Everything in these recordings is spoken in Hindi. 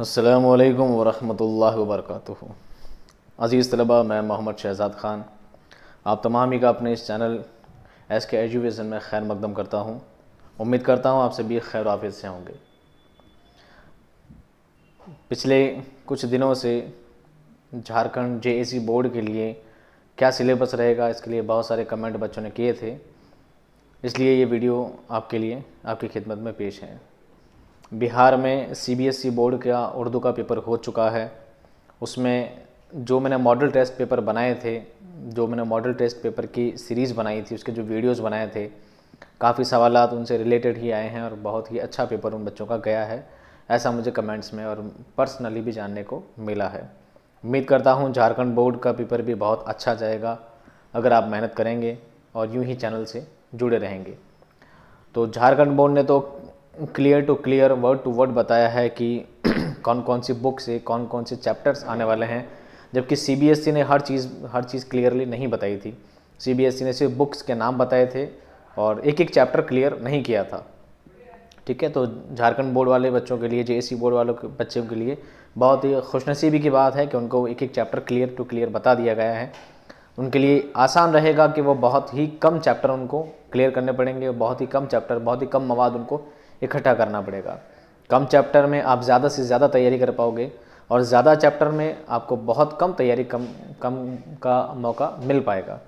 असलकम वरहमल वर्क अज़ीज़ तलबा मैं मोहम्मद शहजाद ख़ान आप तमाम ही का अपने इस चैनल एस के एजुकेशन में खैर मकदम करता हूँ उम्मीद करता हूँ आप सभी खैर हाफिज से होंगे पिछले कुछ दिनों से झारखंड जेएसी बोर्ड के लिए क्या सिलेबस रहेगा इसके लिए बहुत सारे कमेंट बच्चों ने किए थे इसलिए ये वीडियो आपके लिए आपकी खिदमत में पेश है बिहार में सीबीएसई e बोर्ड का उर्दू का पेपर हो चुका है उसमें जो मैंने मॉडल टेस्ट पेपर बनाए थे जो मैंने मॉडल टेस्ट पेपर की सीरीज़ बनाई थी उसके जो वीडियोस बनाए थे काफ़ी सवाल उनसे रिलेटेड ही आए हैं और बहुत ही अच्छा पेपर उन बच्चों का गया है ऐसा मुझे कमेंट्स में और पर्सनली भी जानने को मिला है उम्मीद करता हूँ झारखंड बोर्ड का पेपर भी बहुत अच्छा जाएगा अगर आप मेहनत करेंगे और यूँ ही चैनल से जुड़े रहेंगे तो झारखंड बोर्ड ने तो clear to clear word to word बताया है कि कौन कौन सी बुक से कौन कौन से चैप्टर्स आने वाले हैं जबकि सी e ने हर चीज़ हर चीज़ क्लियरली नहीं बताई थी सी e ने सिर्फ बुक्स के नाम बताए थे और एक एक चैप्टर क्लियर नहीं किया था ठीक है तो झारखंड बोर्ड वाले बच्चों के लिए जे e बोर्ड वालों के बच्चों के लिए बहुत ही खुशनसीबी की बात है कि उनको एक एक चैप्टर क्लियर टू क्लियर बता दिया गया है उनके लिए आसान रहेगा कि वो बहुत ही कम चैप्टर उनको क्लियर करने पड़ेंगे बहुत ही कम चैप्टर बहुत ही कम मवाद उनको इकट्ठा करना पड़ेगा कम चैप्टर में आप ज़्यादा से ज़्यादा तैयारी कर पाओगे और ज़्यादा चैप्टर में आपको बहुत कम तैयारी कम कम का मौका मिल पाएगा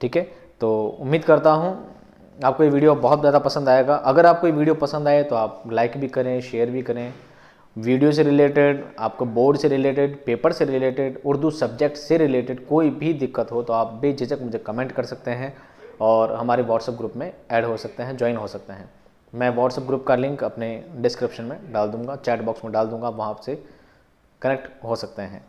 ठीक है तो उम्मीद करता हूँ आपको ये वीडियो बहुत ज़्यादा पसंद आएगा अगर आपको ये वीडियो पसंद आए तो आप लाइक भी करें शेयर भी करें वीडियो से रिलेटेड आपको बोर्ड से रिलेटेड पेपर से रिलेटेड उर्दू सब्जेक्ट से रिलेटेड कोई भी दिक्कत हो तो आप बेझिझक मुझे कमेंट कर सकते हैं और हमारे व्हाट्सएप ग्रुप में ऐड हो सकते हैं ज्वाइन हो सकते हैं मैं व्हाट्सअप ग्रुप का लिंक अपने डिस्क्रिप्शन में डाल दूंगा चैट बॉक्स में डाल दूंगा वहाँ से कनेक्ट हो सकते हैं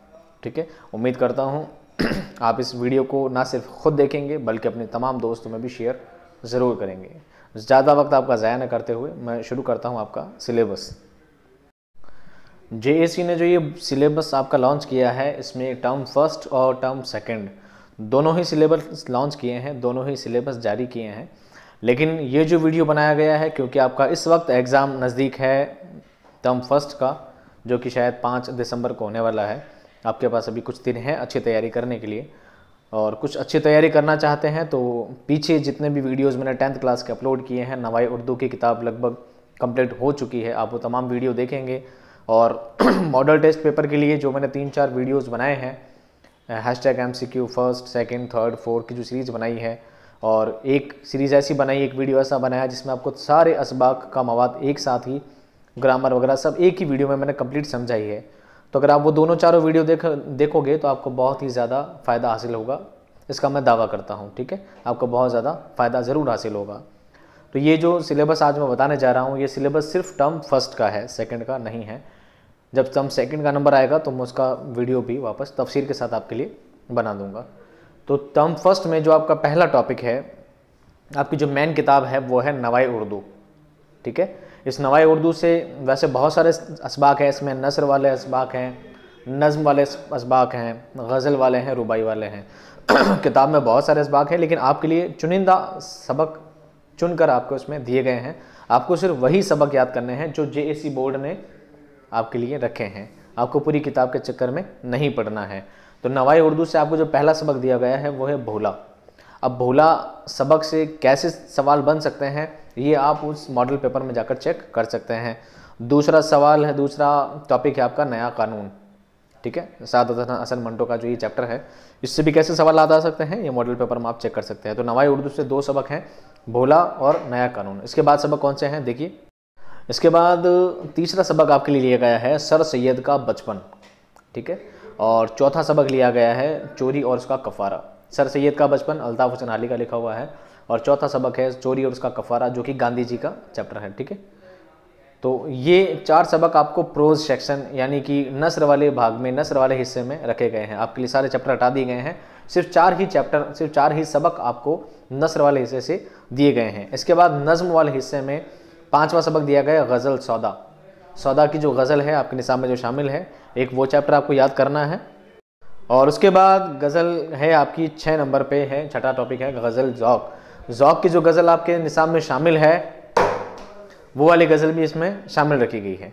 ठीक है उम्मीद करता हूँ आप इस वीडियो को ना सिर्फ खुद देखेंगे बल्कि अपने तमाम दोस्तों में भी शेयर ज़रूर करेंगे ज़्यादा वक्त आपका ज़ाया न करते हुए मैं शुरू करता हूँ आपका सिलेबस जे ने जो ये सिलेबस आपका लॉन्च किया है इसमें टर्म फर्स्ट और टर्म सेकेंड दोनों ही सिलेबस लॉन्च किए हैं दोनों ही सिलेबस जारी किए हैं लेकिन ये जो वीडियो बनाया गया है क्योंकि आपका इस वक्त एग्ज़ाम नज़दीक है टर्म फर्स्ट का जो कि शायद पाँच दिसंबर को होने वाला है आपके पास अभी कुछ दिन हैं अच्छी तैयारी करने के लिए और कुछ अच्छी तैयारी करना चाहते हैं तो पीछे जितने भी वीडियोज़ मैंने टेंथ क्लास के अपलोड किए हैं नवाई उर्दू की किताब लगभग कंप्लीट हो चुकी है आप वो तमाम वीडियो देखेंगे और मॉडल टेस्ट पेपर के लिए जो मैंने तीन चार वीडियोज़ बनाए हैं hashtag M C Q first second third fourth की जो सीरीज़ बनाई है और एक सीरीज़ ऐसी बनाई एक वीडियो ऐसा बनाया जिसमें आपको सारे इसबाक का मवाद एक साथ ही ग्रामर वगैरह सब एक ही वीडियो में मैंने कंप्लीट समझाई है तो अगर आप वो दोनों चारों वीडियो देख देखोगे तो आपको बहुत ही ज़्यादा फ़ायदा हासिल होगा इसका मैं दावा करता हूँ ठीक है आपको बहुत ज़्यादा फ़ायदा ज़रूर हासिल होगा तो ये जो सिलेबस आज मैं बताने जा रहा हूँ ये सिलेबस सिर्फ टर्म फर्स्ट का है सेकंड का नहीं है जब टर्म सेकंड का नंबर आएगा तो मैं उसका वीडियो भी वापस तफसीर के साथ आपके लिए बना दूंगा तो टर्म फर्स्ट में जो आपका पहला टॉपिक है आपकी जो मेन किताब है वो है नवाई उर्दू ठीक है इस नवाई उर्दू से वैसे बहुत सारे इसबाक हैं इसमें नसर वाले इसबाक हैं नज़म वाले इसबाक हैं गज़ल वाले हैं रुबाई वाले हैं किताब में बहुत सारे इसबाक हैं लेकिन आपके लिए चुनिंदा सबक चुनकर आपको इसमें दिए गए हैं आपको सिर्फ वही सबक याद करने हैं जो जे बोर्ड ने आपके लिए रखे हैं आपको पूरी किताब के चक्कर में नहीं पढ़ना है तो नवाई उर्दू से आपको जो पहला सबक दिया गया है वो है भोला अब भोला सबक से कैसे सवाल बन सकते हैं ये आप उस मॉडल पेपर में जाकर चेक कर सकते हैं दूसरा सवाल है दूसरा टॉपिक है आपका नया कानून ठीक है साद असन मंटो का जो ये चैप्टर है इससे भी कैसे सवाल आ सकते हैं ये मॉडल पेपर में आप चेक कर सकते हैं तो नवाई उर्दू से दो सबक हैं भोला और नया कानून इसके बाद सबक कौन से हैं देखिए इसके बाद तीसरा सबक आपके लिए लिया गया है सर सैयद का बचपन ठीक है और चौथा सबक लिया गया है चोरी और उसका कफ़ारा सर सैद का बचपन अल्ताफ़ हुसैन अली का लिखा हुआ है और चौथा सबक है चोरी और उसका कफ़ारा जो कि गांधी जी का चैप्टर है ठीक है तो ये चार सबक आपको प्रोज सेक्शन यानी कि नसर वाले भाग में नसर वाले हिस्से में रखे गए हैं आपके लिए सारे चैप्टर हटा दिए गए हैं सिर्फ चार ही चैप्टर सिर्फ चार ही सबक आपको नसर वाले हिस्से से दिए गए हैं इसके बाद नज्म वाले हिस्से में पाँचवा सबक दिया गया गज़ल सौदा सौदा की जो गज़ल है आपके निसाब में जो शामिल है एक वो चैप्टर आपको याद करना है और उसके बाद गज़ल है आपकी छः नंबर पे है छठा टॉपिक है गज़ल ज़ौक ज़ौक की जो गज़ल आपके निसाब में शामिल है वो वाली गज़ल भी इसमें शामिल रखी गई है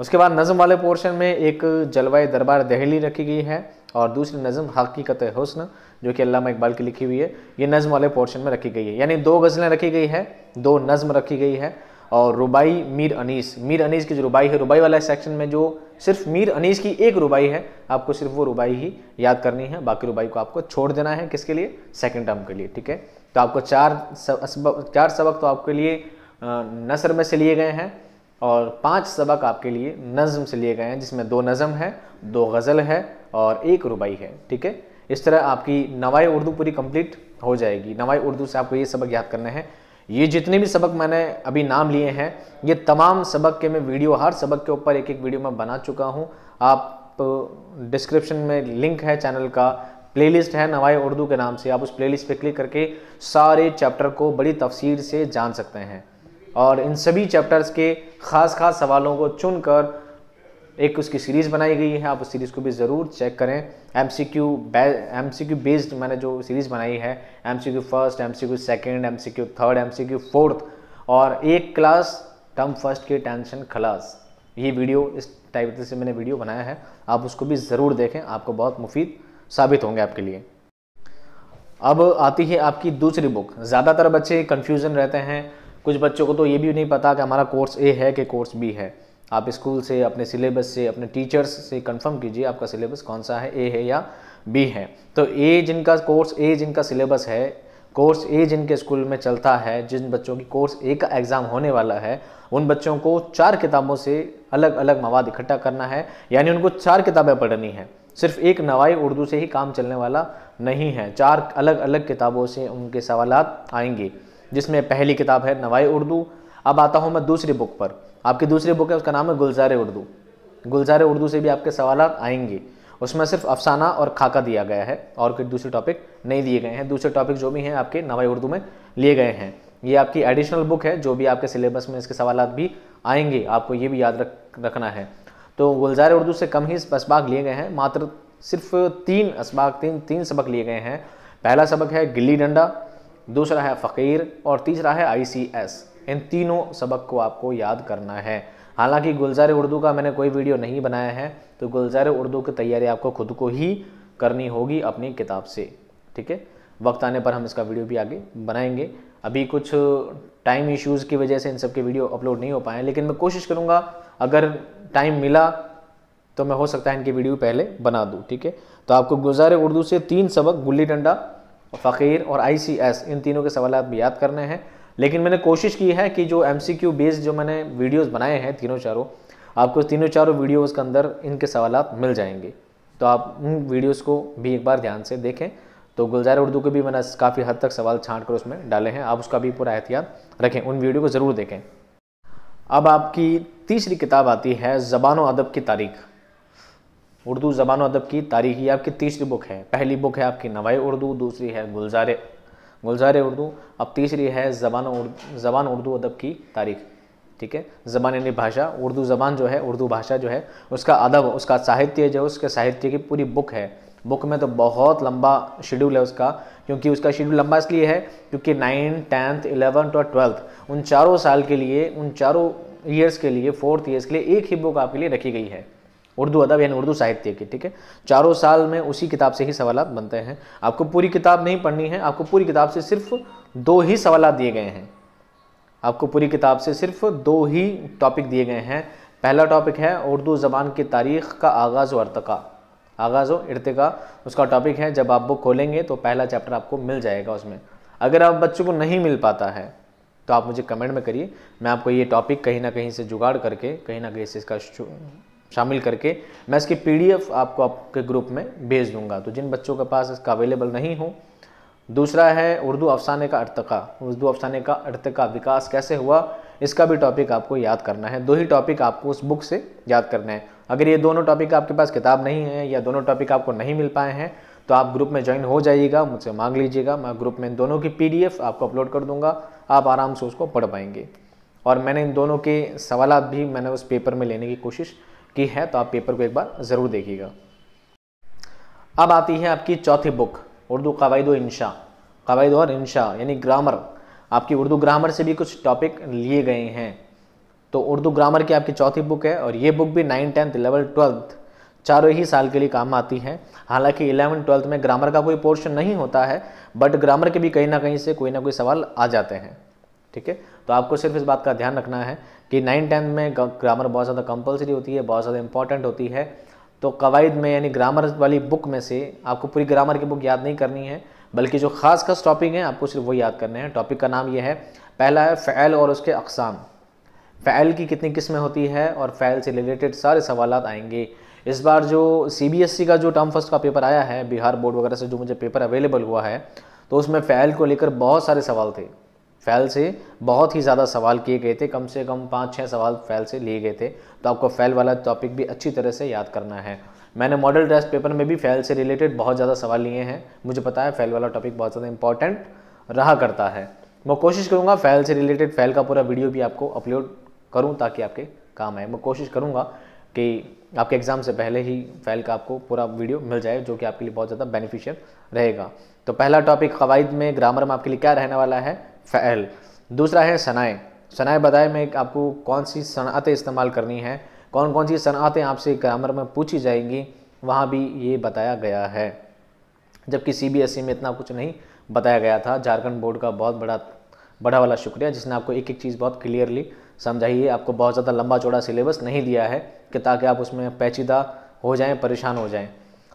उसके बाद नज़म वाले पोर्शन में एक जलवाए दरबार दहली रखी गई है और दूसरी नज़म हकीकत हसन जो कि अल्लामा इकबाल की लिखी हुई है ये नज़म वाले पोर्शन में रखी गई है यानी दो गज़लें रखी गई है दो नज़म रखी गई है और रुबाई मीर अनीस मीर अनीस की जो रुबाई है रुबाई वाला सेक्शन में जो सिर्फ मीर अनीस की एक रुबाई है आपको सिर्फ वो रुबाई ही याद करनी है बाकी रुबाई को आपको छोड़ देना है किसके लिए सेकेंड टर्म के लिए ठीक है तो आपको चार सबक चार सबक तो आपके लिए नसर में से लिए गए हैं और पांच सबक आपके लिए नज़म से लिए गए हैं जिसमें दो नज़म है दो गज़ल है और एक रुबाई है ठीक है इस तरह आपकी नवाई उर्दू पूरी कंप्लीट हो जाएगी नवाई उर्दू से आपको ये सबक याद करना है ये जितने भी सबक मैंने अभी नाम लिए हैं ये तमाम सबक के मैं वीडियो हर सबक के ऊपर एक एक वीडियो मैं बना चुका हूँ आप डिस्क्रिप्शन में लिंक है चैनल का प्लेलिस्ट है नवाई उर्दू के नाम से आप उस प्लेलिस्ट पे क्लिक करके सारे चैप्टर को बड़ी तफसीर से जान सकते हैं और इन सभी चैप्टर्स के ख़ास ख़ास सवालों को चुनकर एक उसकी सीरीज़ बनाई गई है आप उस सीरीज़ को भी ज़रूर चेक करें M C Q M C Q based मैंने जो सीरीज़ बनाई है M C Q first M C Q second M C Q third M C Q fourth और एक क्लास टर्म फर्स्ट की टेंशन खलास ये वीडियो इस टाइप से मैंने वीडियो बनाया है आप उसको भी ज़रूर देखें आपको बहुत मुफीद साबित होंगे आपके लिए अब आती है आपकी दूसरी बुक ज़्यादातर बच्चे कन्फ्यूज़न रहते हैं कुछ बच्चों को तो ये भी नहीं पता कि हमारा कोर्स ए है कि कोर्स बी है आप स्कूल से अपने सिलेबस से अपने टीचर्स से कंफर्म कीजिए आपका सिलेबस कौन सा है ए है या बी है तो ए जिनका कोर्स ए जिनका सिलेबस है कोर्स ए जिनके स्कूल में चलता है जिन बच्चों की कोर्स ए का एग्ज़ाम होने वाला है उन बच्चों को चार किताबों से अलग अलग मवाद इकट्ठा करना है यानी उनको चार किताबें पढ़नी है सिर्फ एक नवाई उर्दू से ही काम चलने वाला नहीं है चार अलग अलग किताबों से उनके सवाल आएंगे जिसमें पहली किताब है नवाई उर्दू अब आता हूँ मैं दूसरी बुक पर आपकी दूसरी बुक है उसका नाम है गुलजार उर्दू गुलजार उर्दू से भी आपके सवाल आएंगे उसमें सिर्फ अफसाना और खाका दिया गया है और कुछ दूसरे टॉपिक नहीं दिए गए हैं दूसरे टॉपिक जो भी हैं आपके नवाई उर्दू में लिए गए हैं ये आपकी एडिशनल बुक है जो भी आपके सिलेबस में इसके सवाल भी आएंगे आपको ये भी याद रख रखना है तो गुलजार उर्दू से कम ही इसबाक लिए गए हैं मात्र सिर्फ तीन इसबाक तीन तीन सबक लिए गए हैं पहला सबक है गिल्ली डंडा दूसरा है फ़कीर और तीसरा है आई इन तीनों सबक को आपको याद करना है हालांकि गुलजार उर्दू का मैंने कोई वीडियो नहीं बनाया है तो गुलजार उर्दू की तैयारी आपको खुद को ही करनी होगी अपनी किताब से ठीक है वक्त आने पर हम इसका वीडियो भी आगे बनाएंगे अभी कुछ टाइम इश्यूज़ की वजह से इन सब के वीडियो अपलोड नहीं हो पाए लेकिन मैं कोशिश करूँगा अगर टाइम मिला तो मैं हो सकता है इनकी वीडियो पहले बना दूँ ठीक है तो आपको गुजार उर्दू से तीन सबक गुल्ली डंडा फकीर और आई इन तीनों के सवाल आप याद करने हैं लेकिन मैंने कोशिश की है कि जो एम सी बेस्ड जो मैंने वीडियोज़ बनाए हैं तीनों चारों आपको तीनों चारों वीडियोज़ के अंदर इनके सवाल मिल जाएंगे तो आप उन वीडियोज़ को भी एक बार ध्यान से देखें तो गुलजार उर्दू के भी मैंने काफ़ी हद तक सवाल छाँट कर उसमें डाले हैं आप उसका भी पूरा एहतियात रखें उन वीडियो को ज़रूर देखें अब आपकी तीसरी किताब आती है ज़बान अदब की तारीख उर्दू ज़बान अदब की तारीख ये आपकी तीसरी बुक है पहली बुक है आपकी नवाई उर्दू दूसरी है गुलजार गुलजार उर्दू अब तीसरी है ज़बान उर्दू ज़बान उर्दू अदब की तारीख ठीक है ज़बान यानी भाषा उर्दू ज़बान जो है उर्दू भाषा जो है उसका अदब उसका साहित्य जो है उसके साहित्य की पूरी बुक है बुक में तो बहुत लंबा शेड्यूल है उसका क्योंकि उसका शेड्यूल लंबा इसलिए है क्योंकि नाइन्थ टेंथ इलेवंथ और ट्वेल्थ उन चारों साल के लिए उन चारों ईयर्स के लिए फोर्थ ईयर्स के लिए एक ही बुक आपके लिए रखी गई है उर्दू अदब यानी उर्दू साहित्य की ठीक है चारों साल में उसी किताब से ही सवाल बनते हैं आपको पूरी किताब नहीं पढ़नी है आपको पूरी किताब से सिर्फ दो ही सवाल दिए गए हैं आपको पूरी किताब से सिर्फ दो ही टॉपिक दिए गए हैं पहला टॉपिक है उर्दू ज़बान की तारीख़ का आगाज़ व अरतका आगाज़ व इरतका उसका टॉपिक है जब आप बुक खोलेंगे तो पहला चैप्टर आपको मिल जाएगा उसमें अगर आप बच्चों को नहीं मिल पाता है तो आप मुझे कमेंट में करिए मैं आपको ये टॉपिक कहीं ना कहीं से जुगाड़ करके कहीं ना कहीं से इसका शामिल करके मैं इसकी पीडीएफ आपको आपके ग्रुप में भेज दूंगा तो जिन बच्चों के पास इसका अवेलेबल नहीं हो दूसरा है उर्दू अफसाने का अर्तका उर्दू अफसाने का अर्तका विकास कैसे हुआ इसका भी टॉपिक आपको याद करना है दो ही टॉपिक आपको उस बुक से याद करना है अगर ये दोनों टॉपिक आपके पास किताब नहीं है या दोनों टॉपिक आपको नहीं मिल पाए हैं तो आप ग्रुप में ज्वाइन हो जाइएगा मुझसे मांग लीजिएगा मैं ग्रुप में दोनों की पी आपको अपलोड कर दूंगा आप आराम से उसको पढ़ पाएंगे और मैंने इन दोनों के सवाल भी मैंने उस पेपर में लेने की कोशिश की है तो आप पेपर को एक बार ज़रूर देखिएगा अब आती है आपकी चौथी बुक उर्दू कवायद इंशा कवायद और इंशा यानी ग्रामर आपकी उर्दू ग्रामर से भी कुछ टॉपिक लिए गए हैं तो उर्दू ग्रामर की आपकी चौथी बुक है और ये बुक भी नाइन टेंथ इलेवन ट्वेल्थ चारों ही साल के लिए काम आती है हालांकि इलेवन ट्वेल्थ में ग्रामर का कोई पोर्शन नहीं होता है बट ग्रामर के भी कहीं ना कहीं से कोई ना कोई सवाल आ जाते हैं ठीक है तो आपको सिर्फ इस बात का ध्यान रखना है कि नाइन टेंथ में ग्रामर बहुत ज़्यादा कंपलसरी होती है बहुत ज़्यादा इंपॉर्टेंट होती है तो कवायद में यानी ग्रामर वाली बुक में से आपको पूरी ग्रामर की बुक याद नहीं करनी है बल्कि जो खास खास टॉपिक है आपको सिर्फ वो याद करने हैं टॉपिक का नाम ये है पहला है फ़ैल और उसके अकसाम फ़ैल की कितनी किस्में होती है और फ़ैल से रिलेटेड सारे सवाल आएंगे इस बार जो सी e का जो टर्म फर्स्ट का पेपर आया है बिहार बोर्ड वगैरह से जो मुझे पेपर अवेलेबल हुआ है तो उसमें फ़ैल को लेकर बहुत सारे सवाल थे फैल से बहुत ही ज़्यादा सवाल किए गए थे कम से कम पाँच छः सवाल फैल से लिए गए थे तो आपको फैल वाला टॉपिक भी अच्छी तरह से याद करना है मैंने मॉडल टेस्ट पेपर में भी फैल से रिलेटेड बहुत ज़्यादा सवाल लिए हैं मुझे पता है फैल वाला टॉपिक बहुत ज़्यादा इंपॉर्टेंट रहा करता है मैं कोशिश करूँगा फैल से रिलेटेड फैल का पूरा वीडियो भी आपको अपलोड करूँ ताकि आपके काम आए मैं कोशिश करूँगा कि आपके एग्ज़ाम से पहले ही फैल का आपको पूरा वीडियो मिल जाए जो कि आपके लिए बहुत ज़्यादा बेनिफिशियल रहेगा तो पहला टॉपिक कवायद में ग्रामर में आपके लिए क्या रहने वाला है फ़ैल दूसरा है सनाए सनाए बदाए में आपको कौन सी सनातें इस्तेमाल करनी है कौन कौन सी सनातें आपसे ग्रामर में पूछी जाएंगी वहाँ भी ये बताया गया है जबकि सी e में इतना कुछ नहीं बताया गया था झारखंड बोर्ड का बहुत बड़ा बड़ा वाला शुक्रिया जिसने आपको एक एक चीज़ बहुत क्लियरली समझाइए आपको बहुत ज़्यादा लंबा चौड़ा सिलेबस नहीं दिया है कि ताकि आप उसमें पेचीदा हो जाएं परेशान हो जाएं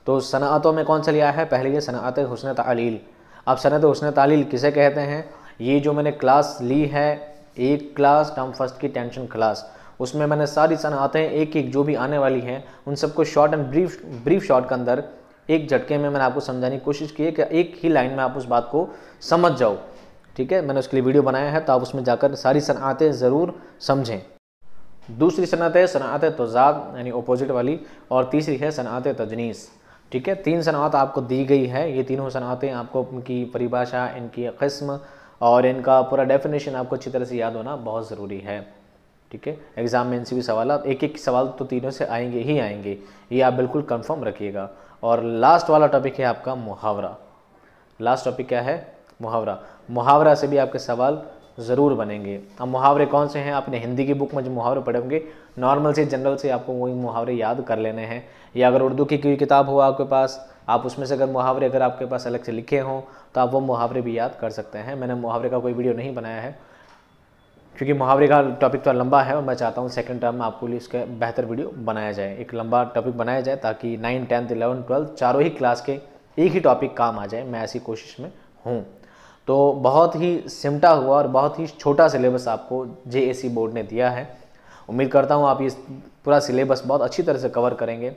तो सनातों में कौन सा लिया है पहले ये सनात हुसन तालील अब सनत हुसन तालील किसे कहते हैं ये जो मैंने क्लास ली है एक क्लास टर्म फर्स्ट की टेंशन क्लास उसमें मैंने सारी हैं एक एक जो भी आने वाली हैं उन सबको short and brief brief short के अंदर एक झटके में मैंने आपको समझाने की कोशिश की है कि एक ही लाइन में आप उस बात को समझ जाओ ठीक है मैंने उसके लिए वीडियो बनाया है तो आप उसमें जाकर सारी सनआतें ज़रूर समझें दूसरी सनत है तो तोज़ाद यानी अपोजिट वाली और तीसरी है सनात तजनीस ठीक है तीन सनात आपको दी गई है ये तीनों सनातें आपको उनकी परिभाषा इनकी कस्म और इनका पूरा डेफिनेशन आपको अच्छी तरह से याद होना बहुत ज़रूरी है ठीक है एग्ज़ाम में इनसे भी सवाल एक एक सवाल तो तीनों से आएंगे ही आएंगे ये आप बिल्कुल कंफर्म रखिएगा और लास्ट वाला टॉपिक है आपका मुहावरा लास्ट टॉपिक क्या है मुहावरा मुहावरा से भी आपके सवाल ज़रूर बनेंगे अब मुहावरे कौन से हैं आपने हिंदी की बुक में जो मुहावरे पढ़े होंगे नॉर्मल से जनरल से आपको वही मुहावरे याद कर लेने हैं या अगर उर्दू की कोई किताब हो आपके पास आप उसमें से अगर मुहावरे अगर आपके पास अलग से लिखे हों तो आप वो मुहावरे भी याद कर सकते हैं मैंने मुहावरे का कोई वीडियो नहीं बनाया है क्योंकि मुहावरे का टॉपिक थोड़ा लंबा है और मैं चाहता हूँ सेकंड टर्म में आपको लिए उसका बेहतर वीडियो बनाया जाए एक लंबा टॉपिक बनाया जाए ताकि नाइन टेंथ इलेवन ट्वेल्थ चारों ही क्लास के एक ही टॉपिक काम आ जाए मैं ऐसी कोशिश में हूँ तो बहुत ही सिमटा हुआ और बहुत ही छोटा सिलेबस आपको जे बोर्ड ने दिया है उम्मीद करता हूँ आप ये पूरा सिलेबस बहुत अच्छी तरह से कवर करेंगे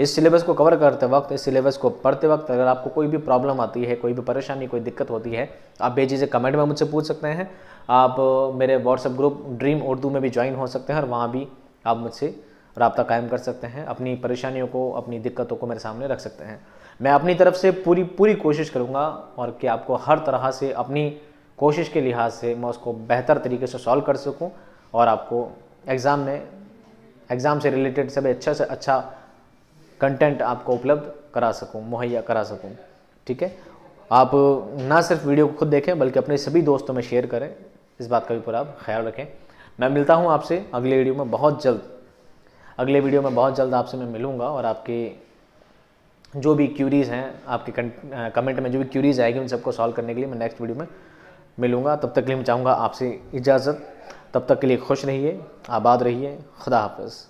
इस सिलेबस को कवर करते वक्त इस सिलेबस को पढ़ते वक्त अगर आपको कोई भी प्रॉब्लम आती है कोई भी परेशानी कोई दिक्कत होती है आप बेचीज़े कमेंट में मुझसे पूछ सकते हैं आप मेरे व्हाट्सएप ग्रुप ड्रीम उर्दू में भी ज्वाइन हो सकते हैं और वहाँ भी आप मुझसे रबता कायम कर सकते हैं अपनी परेशानियों को अपनी दिक्कतों को मेरे सामने रख सकते हैं मैं अपनी तरफ से पूरी पूरी कोशिश करूँगा और कि आपको हर तरह से अपनी कोशिश के लिहाज से मैं उसको बेहतर तरीके से सॉल्व कर सकूँ और आपको एग्ज़ाम में एग्ज़ाम से रिलेटेड सभी अच्छा से अच्छा कंटेंट आपको उपलब्ध करा सकूँ मुहैया करा सकूँ ठीक है आप ना सिर्फ वीडियो को खुद देखें बल्कि अपने सभी दोस्तों में शेयर करें इस बात का भी पूरा आप ख्याल रखें मैं मिलता हूँ आपसे अगले वीडियो में बहुत जल्द अगले वीडियो में बहुत जल्द आपसे मैं मिलूँगा और आपके जो भी क्यूरीज़ हैं आपके कमेंट में जो भी क्यूरीज़ आएगी उन सबको सॉल्व करने के लिए मैं नेक्स्ट वीडियो में मिलूँगा तब तक के लिए मैं चाहूँगा आपसे इजाज़त तब तक के लिए खुश रहिए आबाद रहिए खुदा हाफ़